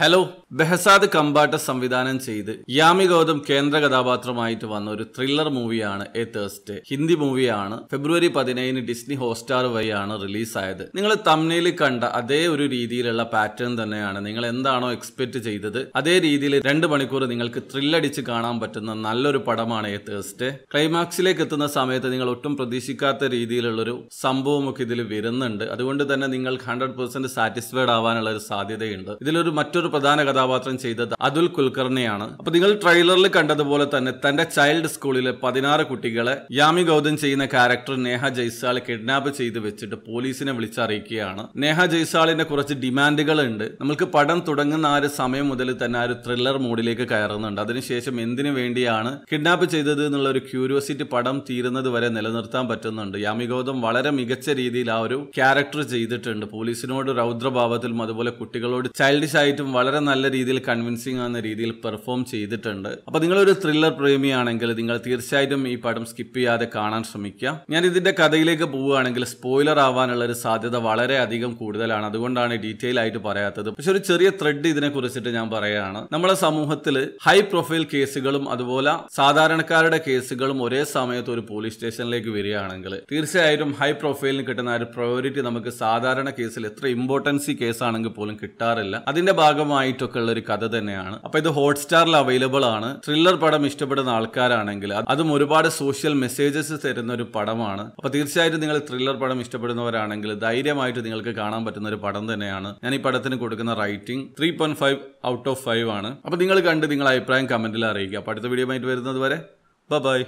hello ബെഹസാദ് കമ്പാട്ട സംവിധാനം ചെയ്ത് യാമി ഗൗതം കേന്ദ്ര കഥാപാത്രമായിട്ട് വന്ന ഒരു ത്രില്ലർ മൂവിയാണ് എ തേഴ്സ്ഡേ ഹിന്ദി മൂവിയാണ് ഫെബ്രുവരി പതിനേഴിന് ഡിസ്നി ഹോട്ട്സ്റ്റാർ വഴിയാണ് റിലീസായത് നിങ്ങൾ തമിഴിൽ കണ്ട അതേ ഒരു രീതിയിലുള്ള പാറ്റേൺ തന്നെയാണ് നിങ്ങൾ എന്താണോ എക്സ്പെക്ട് ചെയ്തത് അതേ രീതിയിൽ രണ്ട് മണിക്കൂർ നിങ്ങൾക്ക് ത്രില്ലടിച്ച് കാണാൻ പറ്റുന്ന നല്ലൊരു പടമാണ് എ തേഴ്സ്ഡേ ക്ലൈമാക്സിലേക്ക് എത്തുന്ന സമയത്ത് നിങ്ങൾ ഒട്ടും പ്രതീക്ഷിക്കാത്ത രീതിയിലുള്ളൊരു സംഭവമൊക്കെ ഇതിൽ വരുന്നുണ്ട് അതുകൊണ്ട് തന്നെ നിങ്ങൾ ഹൺഡ്രഡ് പെർസെന്റ് സാറ്റിസ്ഫൈഡ് ആവാനുള്ള ഒരു സാധ്യതയുണ്ട് ഇതിലൊരു മറ്റൊരു മറ്റൊരു പ്രധാന കഥാപാത്രം ചെയ്തത് അതുൽ കുൽക്കർണിയാണ് അപ്പൊ നിങ്ങൾ ട്രെയിലറിൽ കണ്ടതുപോലെ തന്നെ തന്റെ ചൈൽഡ് സ്കൂളിലെ പതിനാറ് കുട്ടികളെ യാമി ഗൗതം ചെയ്യുന്ന ക്യാരക്ടർ നേഹ ജയ്സാൾ കിഡ്നാപ്പ് ചെയ്ത് വെച്ചിട്ട് പോലീസിനെ വിളിച്ചറിയിക്കുകയാണ് നേഹ ജയ്സാളിന്റെ കുറച്ച് ഡിമാൻഡുകൾ ഉണ്ട് നമ്മൾക്ക് പടം തുടങ്ങുന്ന ആ ഒരു സമയം മുതൽ തന്നെ ആ ഒരു ത്രില്ലർ മോഡിലേക്ക് കയറുന്നുണ്ട് അതിനുശേഷം എന്തിനു വേണ്ടിയാണ് കിഡ്നാപ്പ് ചെയ്തത് എന്നുള്ള ഒരു ക്യൂരിയോസിറ്റി പടം തീരുന്നത് വരെ നിലനിർത്താൻ പറ്റുന്നുണ്ട് യാമി ഗൗതം വളരെ മികച്ച രീതിയിൽ ആ ഒരു ക്യാരക്ടർ ചെയ്തിട്ടുണ്ട് പോലീസിനോട് രൗദ്രഭാവത്തിലും അതുപോലെ കുട്ടികളോട് ചൈൽഡിഷ് ആയിട്ടും വളരെ നല്ല രീതിയിൽ കൺവിൻസിങ് ആവുന്ന രീതിയിൽ പെർഫോം ചെയ്തിട്ടുണ്ട് അപ്പോൾ നിങ്ങളൊരു ത്രില്ലർ പ്രേമിയാണെങ്കിൽ നിങ്ങൾ തീർച്ചയായിട്ടും ഈ പടം സ്കിപ്പ് ചെയ്യാതെ കാണാൻ ശ്രമിക്കുക ഞാൻ ഇതിന്റെ കഥയിലേക്ക് പോവുകയാണെങ്കിൽ സ്പോയിലർ ആവാനുള്ള ഒരു സാധ്യത വളരെ അധികം കൂടുതലാണ് അതുകൊണ്ടാണ് ഡീറ്റെയിൽ ആയിട്ട് പറയാത്തത് പക്ഷെ ഒരു ചെറിയ ത്രെഡ് ഇതിനെ കുറിച്ചിട്ട് ഞാൻ പറയുകയാണ് നമ്മുടെ സമൂഹത്തിൽ ഹൈ പ്രൊഫൈൽ കേസുകളും അതുപോലെ സാധാരണക്കാരുടെ കേസുകളും ഒരേ സമയത്ത് ഒരു പോലീസ് സ്റ്റേഷനിലേക്ക് വരികയാണെങ്കിൽ തീർച്ചയായിട്ടും ഹൈ പ്രൊഫൈലിന് കിട്ടുന്ന ഒരു പ്രയോറിറ്റി നമുക്ക് സാധാരണ കേസിൽ എത്ര ഇമ്പോർട്ടൻസി കേസാണെങ്കിൽ പോലും കിട്ടാറില്ല അതിന്റെ ഭാഗം ഭാഗമായിട്ടൊക്കെ ഉള്ള ഒരു കഥ തന്നെയാണ് അപ്പൊ ഇത് ഹോട്ട്സ്റ്റാറിൽ അവൈലബിൾ ആണ് ത്രില്ലർ പടം ഇഷ്ടപ്പെടുന്ന ആൾക്കാരാണെങ്കിൽ അതും ഒരുപാട് സോഷ്യൽ മെസ്സേജസ് തരുന്ന ഒരു പടമാണ് അപ്പൊ തീർച്ചയായിട്ടും നിങ്ങൾ ത്രില്ലർ പടം ഇഷ്ടപ്പെടുന്നവരാണെങ്കിൽ ധൈര്യമായിട്ട് നിങ്ങൾക്ക് കാണാൻ പറ്റുന്ന ഒരു പടം തന്നെയാണ് ഞാൻ ഈ പടത്തിന് കൊടുക്കുന്ന rating three point five out of five ആണ് അപ്പൊ നിങ്ങൾ കണ്ട് നിങ്ങളുടെ അഭിപ്രായം കമന്റിൽ അറിയിക്കുക അപ്പൊ അടുത്ത വീഡിയോ ആയിട്ട് വരുന്നത് വരെ ബൈ